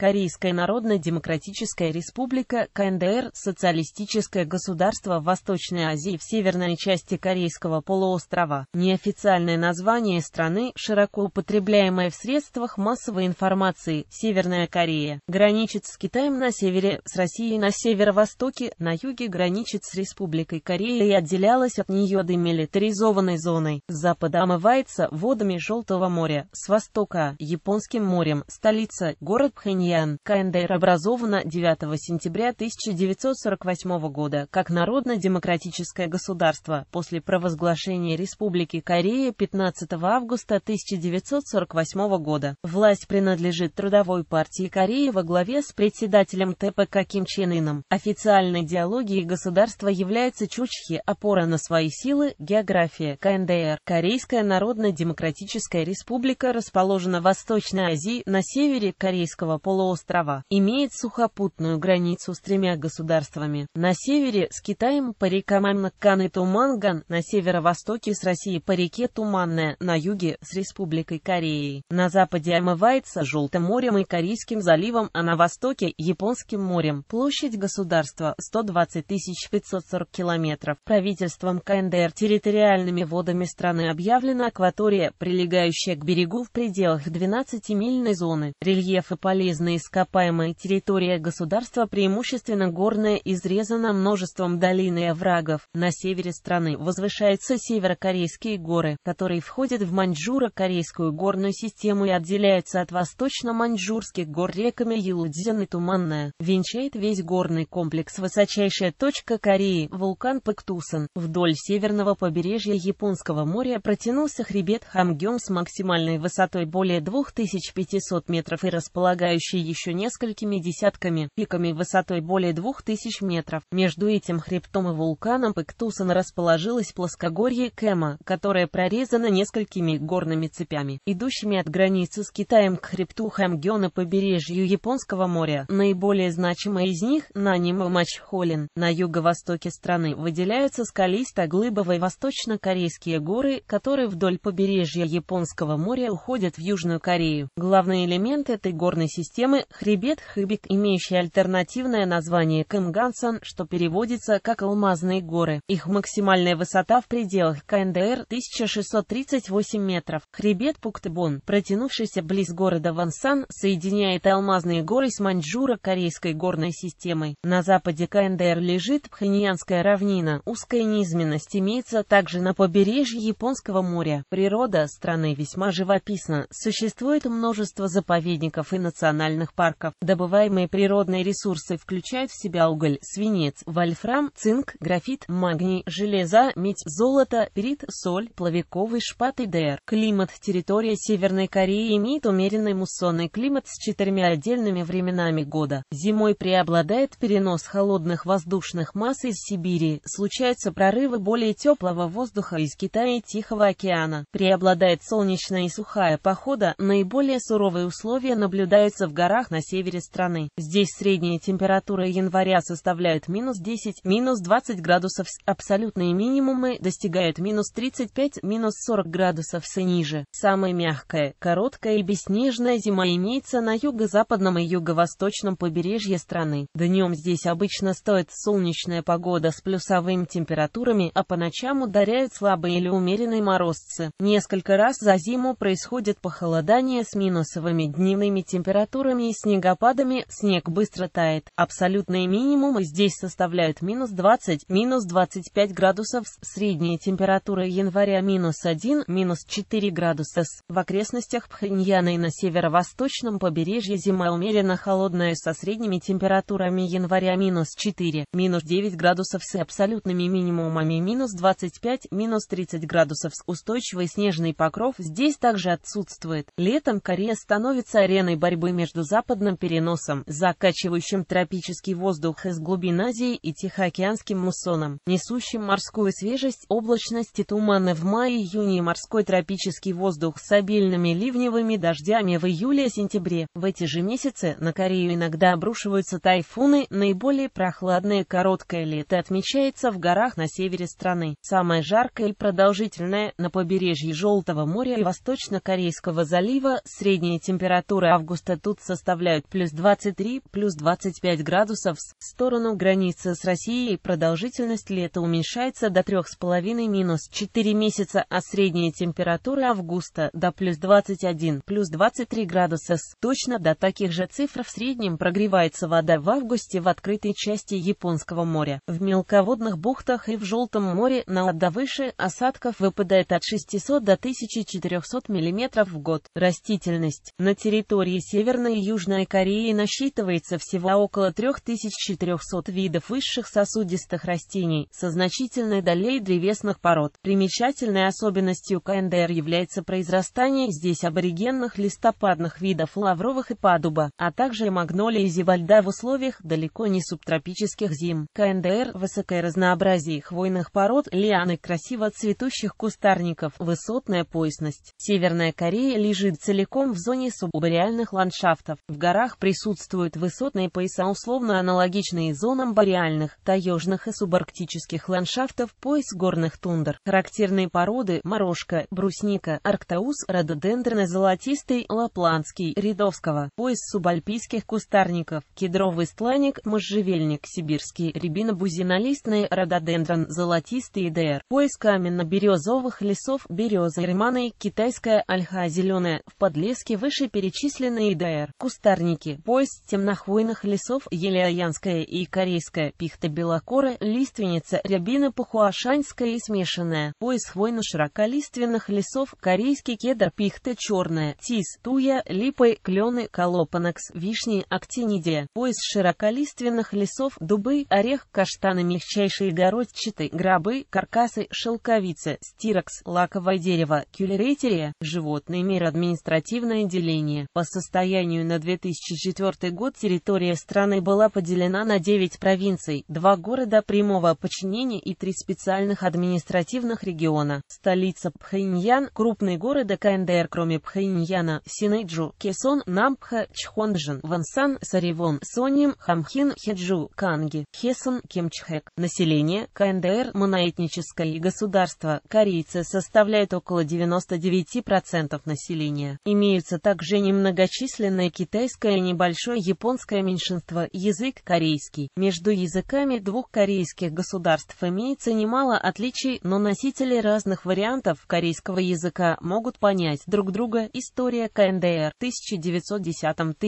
Корейская Народно-Демократическая Республика, КНДР, социалистическое государство в Восточной Азии в северной части Корейского полуострова. Неофициальное название страны, широко употребляемое в средствах массовой информации, Северная Корея, граничит с Китаем на севере, с Россией на северо-востоке, на юге граничит с Республикой Корея и отделялась от нее демилитаризованной зоной. С запада омывается водами Желтого моря, с востока, Японским морем, столица, город Пхеньян. Каян. КНДР образована 9 сентября 1948 года как Народно-демократическое государство после провозглашения Республики Корея 15 августа 1948 года. Власть принадлежит Трудовой партии Кореи во главе с председателем ТПК Ким Чен Ином. Официальной идеологией государства является Чучхи, опора на свои силы, география, КНДР. Корейская Народно-демократическая республика расположена в Восточной Азии, на севере Корейского полуострова полуострова, имеет сухопутную границу с тремя государствами. На севере с Китаем по рекам Амнаккан и Туманган, на северо-востоке с Россией по реке Туманная, на юге с Республикой Кореи. На западе омывается Желтым морем и Корейским заливом, а на востоке – Японским морем. Площадь государства – 120 540 километров. Правительством КНДР территориальными водами страны объявлена акватория, прилегающая к берегу в пределах 12-мильной зоны. Рельефы полезны крупно ископаемая территория государства преимущественно горная, изрезана множеством долин и оврагов. На севере страны возвышаются северокорейские горы, которые входят в маньчжуро-корейскую горную систему и отделяются от восточно-маньчжурских гор реками Елудзян и Туманная. Венчает весь горный комплекс высочайшая точка Кореи, вулкан Пыктусан. Вдоль северного побережья Японского моря протянулся хребет Хамгём с максимальной высотой более 2500 метров и располагающий еще несколькими десятками пиками высотой более 2000 метров. Между этим хребтом и вулканом Пыктусан расположилось плоскогорье Кэма, которое прорезано несколькими горными цепями, идущими от границы с Китаем к хребту Хамгёна побережью Японского моря. Наиболее значимые из них – Нанима и Мачхолин. На юго-востоке страны выделяются скалисто-глыбовые восточно-корейские горы, которые вдоль побережья Японского моря уходят в Южную Корею. Главный элемент этой горной системы схемы хребет Хыбик, имеющий альтернативное название Кымгансон, что переводится как «Алмазные горы». Их максимальная высота в пределах КНДР 1638 метров. Хребет Пуктебон, протянувшийся близ города Вансан, соединяет Алмазные горы с Маньчжуро-корейской горной системой. На западе КНДР лежит Пхеньянская равнина. Узкая низменность имеется также на побережье Японского моря. Природа страны весьма живописна. Существует множество заповедников и национальных национальных парков. Добываемые природные ресурсы включают в себя уголь, свинец, вольфрам, цинк, графит, магний, железо, медь, золото, перит, соль, плавиковый шпат и ДР. Климат. Территория Северной Кореи имеет умеренный муссонный климат с четырьмя отдельными временами года. Зимой преобладает перенос холодных воздушных масс из Сибири, случаются прорывы более теплого воздуха из Китая и Тихого океана. Преобладает солнечная и сухая похода, наиболее суровые условия наблюдаются в горах на севере страны. Здесь средняя температура января составляет минус 10, минус 20 градусов, абсолютные минимумы достигают минус 35, минус 40 градусов и ниже. Самая мягкая, короткая и бесснежная зима имеется на юго-западном и юго-восточном побережье страны. Днем здесь обычно стоит солнечная погода с плюсовыми температурами, а по ночам ударяют слабые или умеренные морозцы. Несколько раз за зиму происходит похолодание с минусовыми дневными температурами, температурами и снегопадами, снег быстро тает. Абсолютные минимумы здесь составляют минус 20, минус 25 градусов, средняя температура января минус 1, минус 4 градуса. В окрестностях Пхеньяна и на северо-восточном побережье зима умеренно холодная со средними температурами января минус 4, минус 9 градусов с абсолютными минимумами минус 25, минус 30 градусов с устойчивый снежный покров здесь также отсутствует. Летом Корея становится ареной борьбы между юго-западным переносом, закачивающим тропический воздух из глубин Азии и Тихоокеанским муссоном, несущим морскую свежесть, облачность и туманы в мае-июне морской тропический воздух с обильными ливневыми дождями в июле-сентябре. В эти же месяцы на Корею иногда обрушиваются тайфуны, наиболее прохладное короткое лето отмечается в горах на севере страны. Самое жаркое и продолжительное на побережье Желтого моря и Восточно-Корейского залива, средняя температура августа тут составляют плюс 23, плюс 25 градусов в сторону границы с Россией, продолжительность лета уменьшается до 3,5 минус 4 месяца, а средняя температура августа до плюс 21, плюс 23 градуса с. Точно до таких же цифр в среднем прогревается вода в августе в открытой части Японского моря. В мелководных бухтах и в Желтом море на отда выше осадков выпадает от 600 до 1400 мм в год. Растительность. На территории Северной Южной Кореи насчитывается всего около 3400 видов высших сосудистых растений, со значительной долей древесных пород. Примечательной особенностью КНДР является произрастание здесь аборигенных листопадных видов лавровых и падуба, а также магнолии зевальда в условиях далеко не субтропических зим. КНДР – высокое разнообразие хвойных пород, лианы красиво цветущих кустарников, высотная поясность. Северная Корея лежит целиком в зоне субариальных ландшафтов поясов. В горах присутствуют высотные пояса условно аналогичные зонам бореальных, таежных и субарктических ландшафтов, пояс горных тундр. Характерные породы – морожка, брусника, арктаус, рододендроны золотистый, лапландский, рядовского, пояс субальпийских кустарников, кедровый стланик, можжевельник, сибирский, рябина рябинобузинолистный, рододендрон, золотистый ДР, пояс каменно-березовых лесов, береза, реманы, китайская ольха зеленая, в подлеске вышеперечисленные ДР. Кустарники, пояс темнохвойных лесов, елеаянская и корейская, пихта белокора, лиственница, рябина пахуашанская и смешанная, пояс хвойно-широколиственных лесов, корейский кедр, пихта черная, тис, туя, липы, клены, колопанакс, вишни, актинидия, пояс широколиственных лесов, дубы, орех, каштаны, мягчайшие городчатые, грабы каркасы, шелковицы, стирокс, лаковое дерево, кюлеретерия, животный мир, административное деление, по состоянию сожалению, на 2004 год территория страны была поделена на 9 провинций, 2 города прямого подчинения и 3 специальных административных региона. Столица Пхеньян, крупные города КНДР, кроме Пхеньяна, Синэджу, Кесон, Нампха, Чхонджин, Вансан, Саривон, Соним, Хамхин, Хеджу, Канги, Хесон, Кемчхек. Население КНДР – моноэтническое государство. Корейцы составляют около 99% населения. Имеются также немногочисленные китайское и небольшое японское меньшинство, язык корейский. Между языками двух корейских государств имеется немало отличий, но носители разных вариантов корейского языка могут понять друг друга. История КНДР. В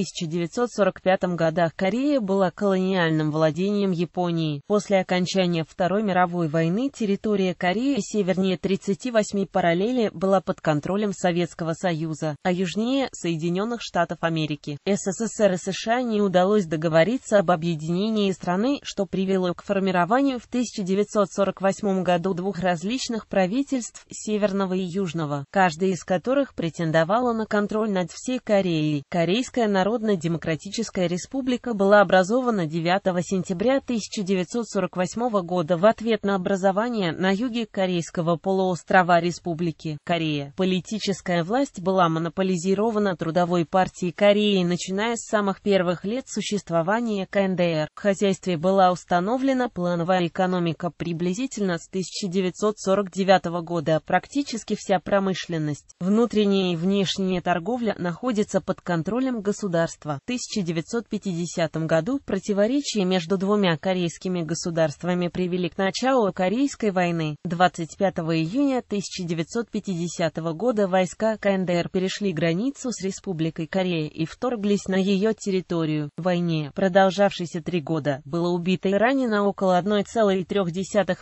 1910-1945 годах Корея была колониальным владением Японии. После окончания Второй мировой войны территория Кореи севернее 38 параллели была под контролем Советского Союза, а южнее Соединенных Штатов Америки. Америки, СССР и США не удалось договориться об объединении страны, что привело к формированию в 1948 году двух различных правительств Северного и Южного, каждая из которых претендовала на контроль над всей Кореей. Корейская Народно-Демократическая Республика была образована 9 сентября 1948 года в ответ на образование на юге Корейского полуострова Республики Корея. Политическая власть была монополизирована Трудовой партией Кореи Кореи начиная с самых первых лет существования КНДР. В хозяйстве была установлена плановая экономика приблизительно с 1949 года. Практически вся промышленность, внутренняя и внешняя торговля находится под контролем государства. В 1950 году противоречия между двумя корейскими государствами привели к началу Корейской войны. 25 июня 1950 года войска КНДР перешли границу с Республикой Корея и в вторглись на ее территорию. В войне, продолжавшейся три года, было убито и ранено около 1,3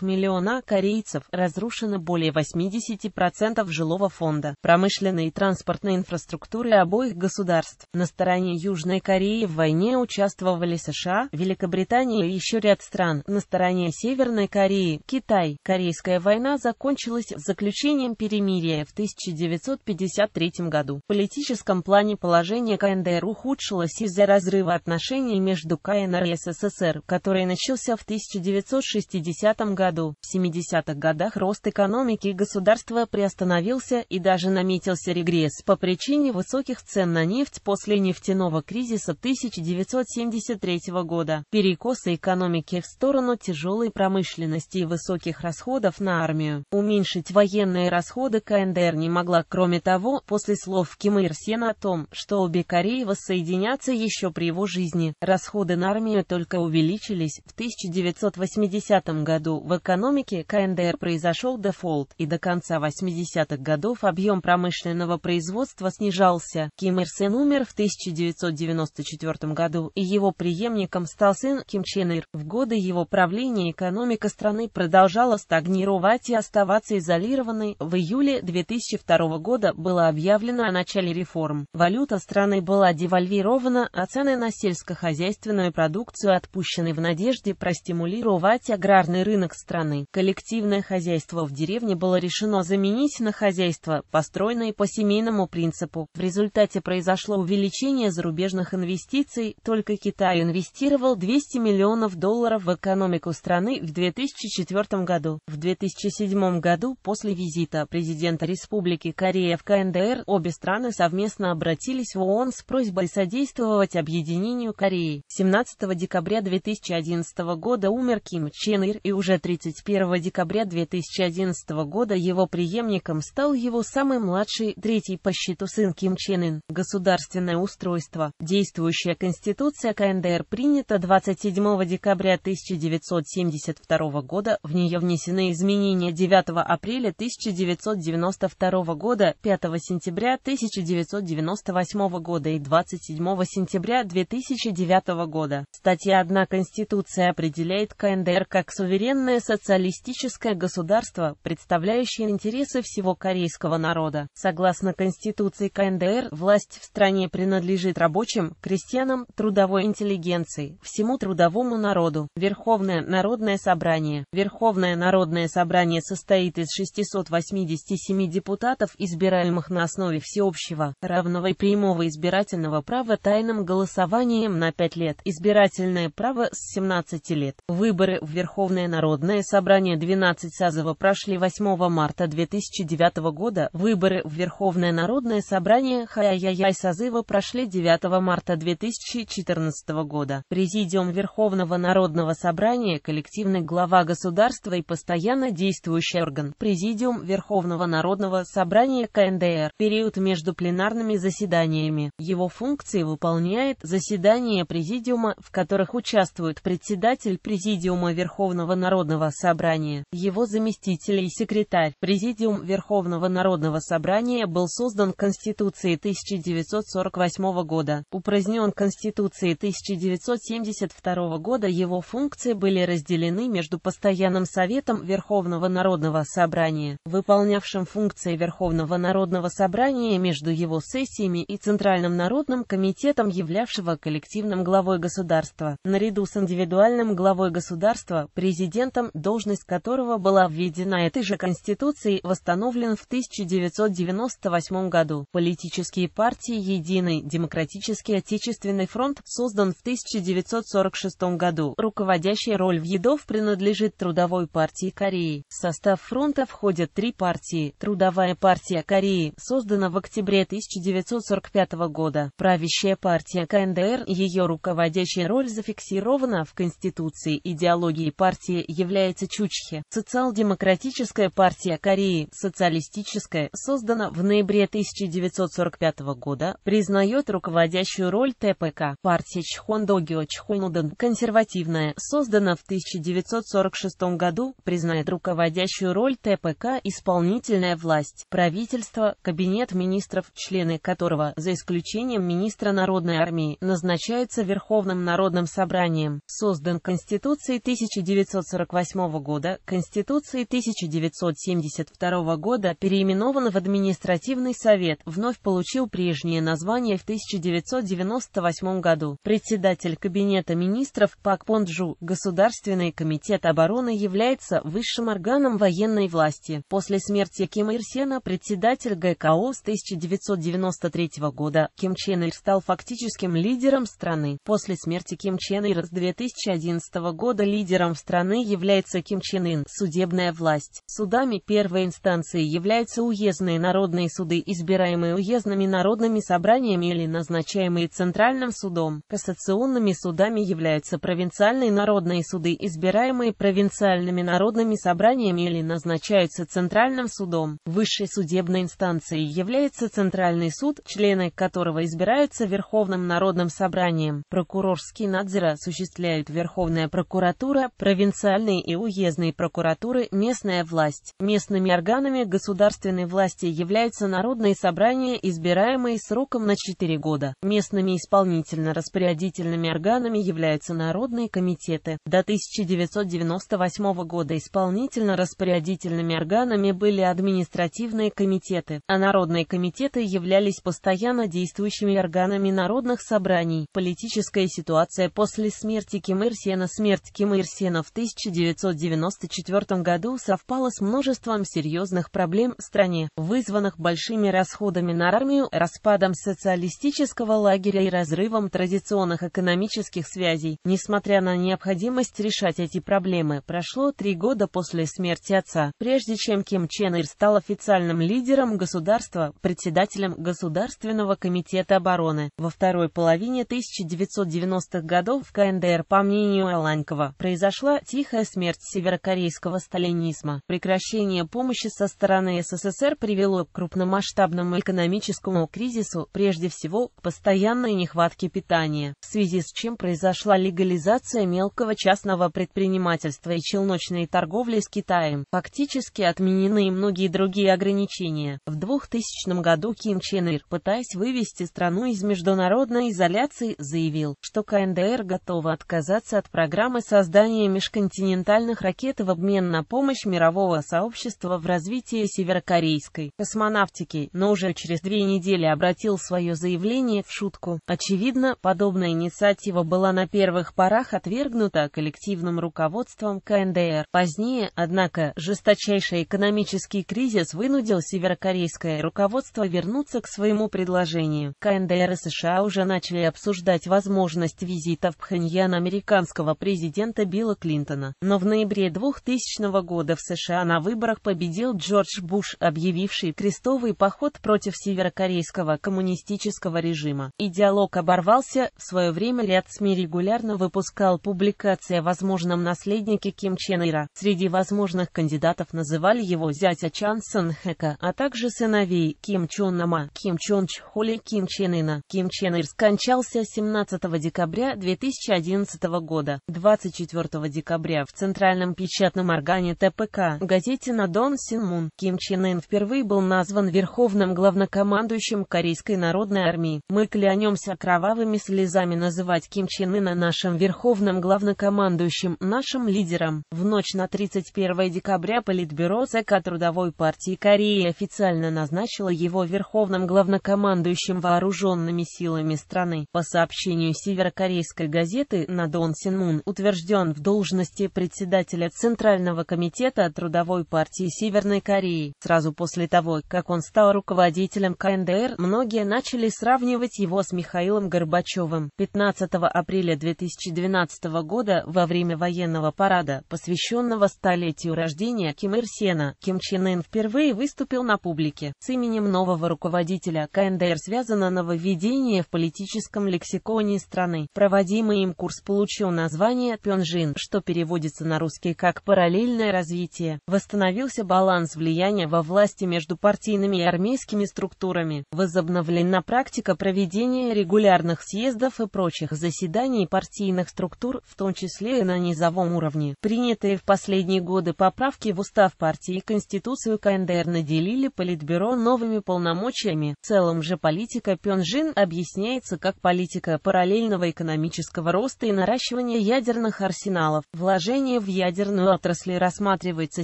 миллиона корейцев, разрушено более 80% жилого фонда, промышленной и транспортной инфраструктуры обоих государств. На стороне Южной Кореи в войне участвовали США, Великобритания и еще ряд стран. На стороне Северной Кореи – Китай. Корейская война закончилась заключением перемирия в 1953 году. В политическом плане положение КНР КНДР ухудшилась из-за разрыва отношений между КНР и СССР, который начался в 1960 году. В 70-х годах рост экономики государства приостановился и даже наметился регресс по причине высоких цен на нефть после нефтяного кризиса 1973 года, перекоса экономики в сторону тяжелой промышленности и высоких расходов на армию. Уменьшить военные расходы КНДР не могла, кроме того, после слов Ким Ир Сена о том, что обе Кореи Кореи воссоединятся еще при его жизни. Расходы на армию только увеличились. В 1980 году в экономике КНДР произошел дефолт, и до конца 80-х годов объем промышленного производства снижался. Ким Ир Сен умер в 1994 году, и его преемником стал сын Ким Чен Ир. В годы его правления экономика страны продолжала стагнировать и оставаться изолированной. В июле 2002 года было объявлено о начале реформ. Валюта страны была была девальвирована, а цены на сельскохозяйственную продукцию отпущены в надежде простимулировать аграрный рынок страны. Коллективное хозяйство в деревне было решено заменить на хозяйство, построенное по семейному принципу. В результате произошло увеличение зарубежных инвестиций, только Китай инвестировал 200 миллионов долларов в экономику страны в 2004 году. В 2007 году, после визита президента Республики Корея в КНДР, обе страны совместно обратились в ООН с с просьбой содействовать объединению Кореи. 17 декабря 2011 года умер Ким Чен Ир и уже 31 декабря 2011 года его преемником стал его самый младший, третий по счету сын Ким Чен Ин. Государственное устройство. Действующая Конституция КНДР принята 27 декабря 1972 года, в нее внесены изменения 9 апреля 1992 года, 5 сентября 1998 года и 27 сентября 2009 года. Статья 1 Конституции определяет КНДР как суверенное социалистическое государство, представляющее интересы всего корейского народа. Согласно Конституции КНДР, власть в стране принадлежит рабочим, крестьянам, трудовой интеллигенции, всему трудовому народу. Верховное народное собрание. Верховное народное собрание состоит из 687 депутатов, избираемых на основе всеобщего, равного и прямого избирательства избирательного права тайным голосованием на 5 лет, избирательное право с 17 лет. Выборы в Верховное народное собрание 12 Сазова прошли 8 марта 2009 года, выборы в Верховное народное собрание Хаяяй Сазыва прошли 9 марта 2014 года. Президиум Верховного народного собрания, коллективный глава государства и постоянно действующий орган, Президиум Верховного народного собрания КНДР, период между пленарными заседаниями его функции выполняет заседания Президиума, в которых участвуют председатель Президиума Верховного Народного Собрания, его заместитель и секретарь. Президиум Верховного Народного Собрания был создан Конституцией 1948 года, упразднен Конституцией 1972 года, его функции были разделены между Постоянным Советом Верховного Народного Собрания, выполнявшим функции Верховного Народного Собрания между его сессиями и Центральным народным комитетом, являвшего коллективным главой государства, наряду с индивидуальным главой государства, президентом, должность которого была введена этой же Конституцией, восстановлен в 1998 году. Политические партии «Единый демократический отечественный фронт» создан в 1946 году. Руководящая роль в въедов принадлежит Трудовой партии Кореи. В состав фронта входят три партии. Трудовая партия Кореи создана в октябре 1945 года года. Правящая партия КНДР и ее руководящая роль зафиксирована в Конституции. Идеологией партии является Чучхе. Социал-демократическая партия Кореи, социалистическая, создана в ноябре 1945 года, признает руководящую роль ТПК. Партия Чхондогио Чхонудан, консервативная, создана в 1946 году, признает руководящую роль ТПК исполнительная власть, правительство, кабинет министров, члены которого, за исключением поручением министра Народной армии, назначается Верховным Народным собранием, создан Конституцией 1948 года, Конституцией 1972 года, переименован в Административный совет, вновь получил прежнее название в 1998 году. Председатель Кабинета министров Пак Понджу, Государственный комитет обороны является высшим органом военной власти. После смерти Ким Ир Сена председатель ГКО с 1993 года Ким Ким Чен Иль стал фактическим лидером страны. После смерти Ким Чен Ира с 2011 года лидером страны является Ким Чен Ын. Судебная власть. Судами первой инстанции являются уездные народные суды, избираемые уездными народными собраниями или назначаемые Центральным судом. Кассационными судами являются провинциальные народные суды, избираемые провинциальными народными собраниями или назначаются Центральным судом. Высшей судебной инстанцией является Центральный суд, члены которого которого избираются Верховным народным собранием. Прокурорский надзор осуществляют Верховная прокуратура, провинциальные и уездные прокуратуры, местная власть. Местными органами государственной власти являются народные собрания, избираемые сроком на 4 года. Местными исполнительно-распорядительными органами являются народные комитеты. До 1998 года исполнительно-распорядительными органами были административные комитеты, а народные комитеты являлись постоянно действующими действующими органами народных собраний. Политическая ситуация после смерти Ким Ир Сена Смерть Ким Ир Сена в 1994 году совпала с множеством серьезных проблем в стране, вызванных большими расходами на армию, распадом социалистического лагеря и разрывом традиционных экономических связей. Несмотря на необходимость решать эти проблемы, прошло три года после смерти отца, прежде чем Ким Чен Ир стал официальным лидером государства, председателем Государственного комитета Комитета обороны. Во второй половине 1990-х годов в КНДР, по мнению Аланькова, произошла тихая смерть северокорейского сталинизма. Прекращение помощи со стороны СССР привело к крупномасштабному экономическому кризису, прежде всего, к постоянной нехватке питания, в связи с чем произошла легализация мелкого частного предпринимательства и челночной торговли с Китаем. Фактически отменены и многие другие ограничения. В 2000 году Ким Чен Ир, пытаясь вывести вывести страну из международной изоляции, заявил, что КНДР готова отказаться от программы создания межконтинентальных ракет в обмен на помощь мирового сообщества в развитии северокорейской космонавтики, но уже через две недели обратил свое заявление в шутку. Очевидно, подобная инициатива была на первых порах отвергнута коллективным руководством КНДР. Позднее, однако, жесточайший экономический кризис вынудил северокорейское руководство вернуться к своему предложению. КНДР и США уже начали обсуждать возможность визита в Пхеньян американского президента Билла Клинтона. Но в ноябре 2000 года в США на выборах победил Джордж Буш, объявивший крестовый поход против северокорейского коммунистического режима. И диалог оборвался, в свое время ряд СМИ регулярно выпускал публикации о возможном наследнике Ким Чен Ира. Среди возможных кандидатов называли его зятя Чан Сон Хэка, а также сыновей Ким Чон Нама, Ким Чон Чхоли, Ким Ким Чен Ына. Ким Чен Ир скончался 17 декабря 2011 года. 24 декабря в Центральном печатном органе ТПК газете «Надон Синмун» Ким Чен Ын впервые был назван верховным главнокомандующим Корейской народной армии. Мы клянемся кровавыми слезами называть Ким Чен Ына нашим верховным главнокомандующим, нашим лидером. В ночь на 31 декабря Политбюро ЦК Трудовой партии Кореи официально назначило его верховным главнокомандующим во вооруженными силами страны. По сообщению северокорейской газеты, Надон Синмун утвержден в должности председателя Центрального комитета Трудовой партии Северной Кореи. Сразу после того, как он стал руководителем КНДР, многие начали сравнивать его с Михаилом Горбачевым. 15 апреля 2012 года, во время военного парада, посвященного столетию рождения Ким Ир Сена, Ким Чен Ын впервые выступил на публике. С именем нового руководителя КНДР связан на нововведение в политическом лексиконе страны. Проводимый им курс получил название «Пёнжин», что переводится на русский как «параллельное развитие». Восстановился баланс влияния во власти между партийными и армейскими структурами. Возобновлена практика проведения регулярных съездов и прочих заседаний партийных структур, в том числе и на низовом уровне. Принятые в последние годы поправки в устав партии и Конституцию КНДР наделили Политбюро новыми полномочиями. В целом же политика Политика Пёнжин объясняется как политика параллельного экономического роста и наращивания ядерных арсеналов. Вложение в ядерную отрасль рассматривается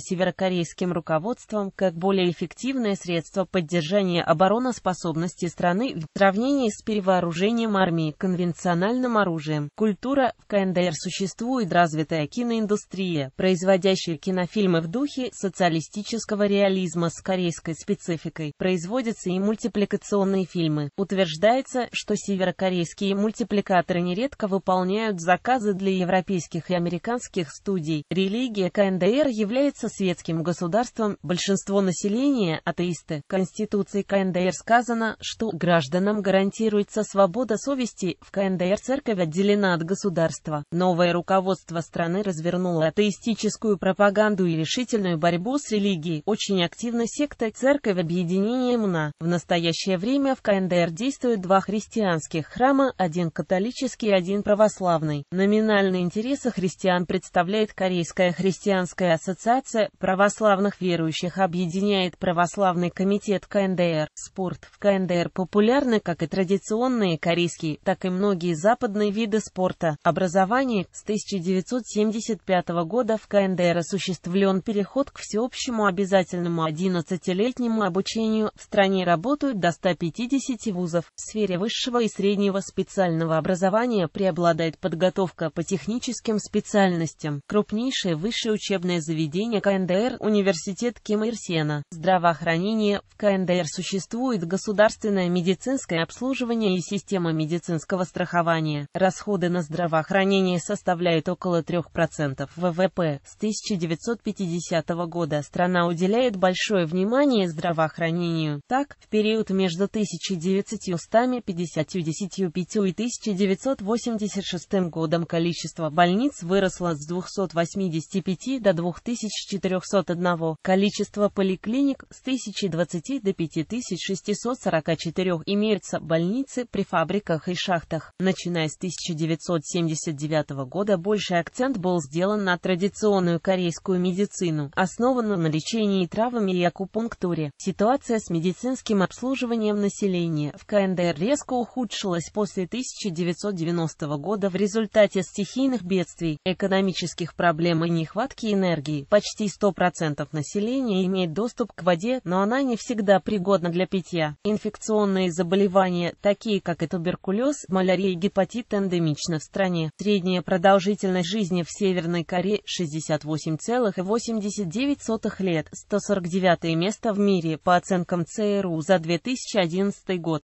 северокорейским руководством как более эффективное средство поддержания обороноспособности страны в сравнении с перевооружением армии конвенциональным оружием. Культура в КНДР существует развитая киноиндустрия, производящая кинофильмы в духе социалистического реализма с корейской спецификой. Производятся и мультипликационные фильмы утверждается, что северокорейские мультипликаторы нередко выполняют заказы для европейских и американских студий. Религия КНДР является светским государством, большинство населения – атеисты. В Конституции КНДР сказано, что гражданам гарантируется свобода совести, в КНДР церковь отделена от государства. Новое руководство страны развернуло атеистическую пропаганду и решительную борьбу с религией. Очень активно секта церковь объединения МНА. В настоящее время в КНДР ЛДПР действует два христианских храма, один католический и один православный. Номинальные интересы христиан представляет Корейская христианская ассоциация православных верующих, объединяет православный комитет КНДР. Спорт в КНДР популярны как и традиционные корейские, так и многие западные виды спорта. Образование с 1975 года в КНДР осуществлен переход к всеобщему обязательному 11-летнему обучению. В стране работают до 150 сети вузов. В сфере высшего и среднего специального образования преобладает подготовка по техническим специальностям. Крупнейшее высшее учебное заведение КНДР – Университет Ким Ир Здравоохранение. В КНДР существует государственное медицинское обслуживание и система медицинского страхования. Расходы на здравоохранение составляют около 3% ВВП. С 1950 года страна уделяет большое внимание здравоохранению. Так, в период между 1900 955 и 1986 годом количество больниц выросло с 285 до 2401, количество поликлиник с 1020 до 5644 имеются больницы при фабриках и шахтах. Начиная с 1979 года больший акцент был сделан на традиционную корейскую медицину, основанную на лечении травами и акупунктуре. Ситуация с медицинским обслуживанием населения жизни в КНДР резко ухудшилась после 1990 года в результате стихийных бедствий, экономических проблем и нехватки энергии. Почти 100% населения имеет доступ к воде, но она не всегда пригодна для питья. Инфекционные заболевания, такие как и туберкулез, малярия и гепатит эндемичны в стране. Средняя продолжительность жизни в Северной Корее 68,89 лет, 149 место в мире по оценкам ЦРУ за 2011 год.